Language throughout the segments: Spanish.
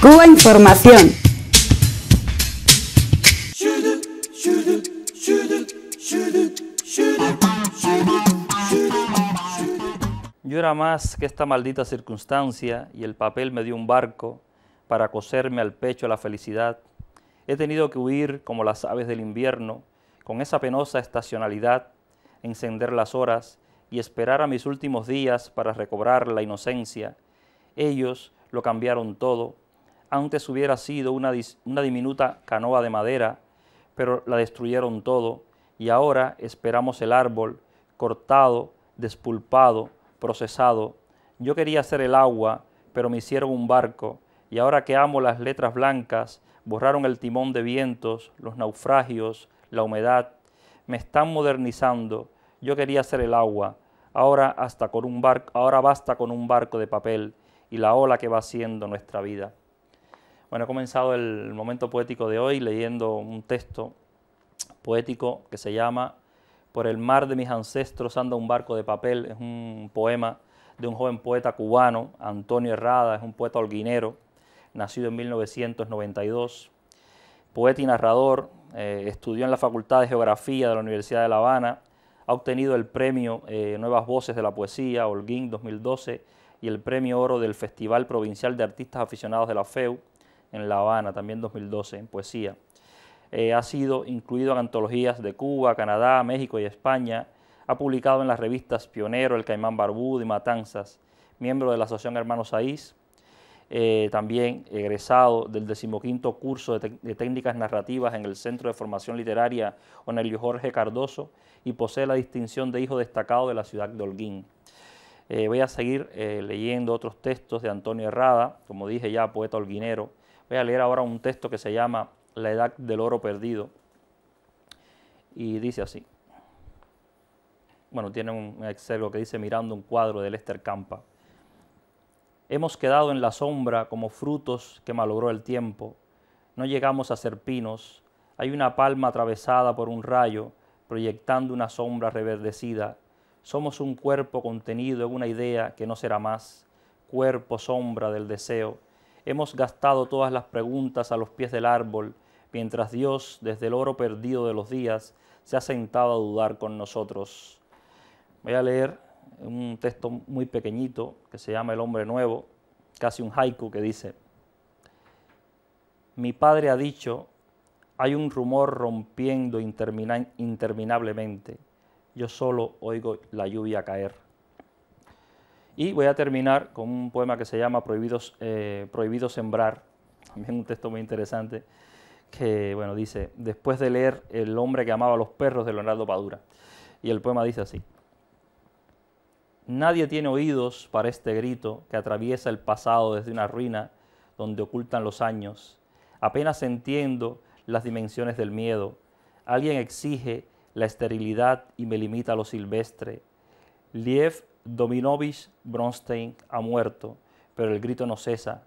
Cuba Información. Yo era más que esta maldita circunstancia y el papel me dio un barco para coserme al pecho la felicidad. He tenido que huir como las aves del invierno, con esa penosa estacionalidad, encender las horas y esperar a mis últimos días para recobrar la inocencia. Ellos lo cambiaron todo, antes hubiera sido una, diminuta canoa de madera, pero la destruyeron todo y ahora esperamos el árbol cortado, despulpado, procesado. Yo quería hacer el agua, pero me hicieron un barco y ahora que amo las letras blancas, borraron el timón de vientos, los naufragios, la humedad. Me están modernizando. Yo quería hacer el agua. Ahora, hasta con un barco, ahora basta con un barco de papel y la ola que va haciendo nuestra vida. Bueno, he comenzado el momento poético de hoy leyendo un texto poético que se llama Por el mar de mis ancestros anda un barco de papel. Es un poema de un joven poeta cubano, Antonio Herrada, es un poeta holguinero, nacido en 1992. Poeta y narrador, eh, estudió en la Facultad de Geografía de la Universidad de La Habana, ha obtenido el premio eh, Nuevas Voces de la Poesía, Holguín 2012, y el premio Oro del Festival Provincial de Artistas Aficionados de la FEU en La Habana, también 2012, en poesía. Eh, ha sido incluido en antologías de Cuba, Canadá, México y España. Ha publicado en las revistas Pionero, El Caimán Barbudo y Matanzas. Miembro de la Asociación Hermanos Aís. Eh, también egresado del decimoquinto curso de, técnicas narrativas en el Centro de Formación Literaria Onelio Jorge Cardoso y posee la distinción de hijo destacado de la ciudad de Holguín. Eh, voy a seguir leyendo otros textos de Antonio Herrada, como dije ya, poeta holguinero, Voy a leer ahora un texto que se llama La edad del oro perdido. Y dice así. Bueno, tiene un excelso que dice mirando un cuadro de Lester Campa. Hemos quedado en la sombra como frutos que malogró el tiempo. No llegamos a ser pinos. Hay una palma atravesada por un rayo, proyectando una sombra reverdecida. Somos un cuerpo contenido en una idea que no será más. Cuerpo sombra del deseo Hemos gastado todas las preguntas a los pies del árbol, mientras Dios, desde el oro perdido de los días, se ha sentado a dudar con nosotros. Voy a leer un texto muy pequeñito que se llama El hombre nuevo, casi un haiku que dice, mi padre ha dicho, hay un rumor rompiendo interminablemente, yo solo oigo la lluvia caer. Y voy a terminar con un poema que se llama Prohibidos, eh, Prohibido Sembrar, también un texto muy interesante, que bueno, dice, después de leer El hombre que amaba a los perros de Leonardo Padura. Y el poema dice así, Nadie tiene oídos para este grito que atraviesa el pasado desde una ruina donde ocultan los años. Apenas entiendo las dimensiones del miedo. Alguien exige la esterilidad y me limita a lo silvestre. Liev Dominovich Bronstein ha muerto, pero el grito no cesa.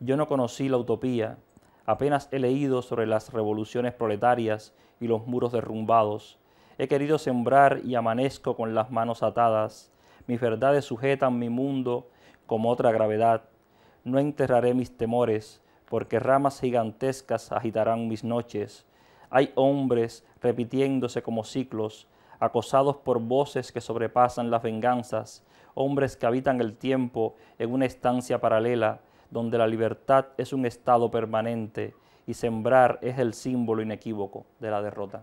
Yo no conocí la utopía, apenas he leído sobre las revoluciones proletarias y los muros derrumbados. He querido sembrar y amanezco con las manos atadas. Mis verdades sujetan mi mundo como otra gravedad. No enterraré mis temores, porque ramas gigantescas agitarán mis noches. Hay hombres repitiéndose como ciclos, acosados por voces que sobrepasan las venganzas, hombres que habitan el tiempo en una estancia paralela, donde la libertad es un estado permanente y sembrar es el símbolo inequívoco de la derrota.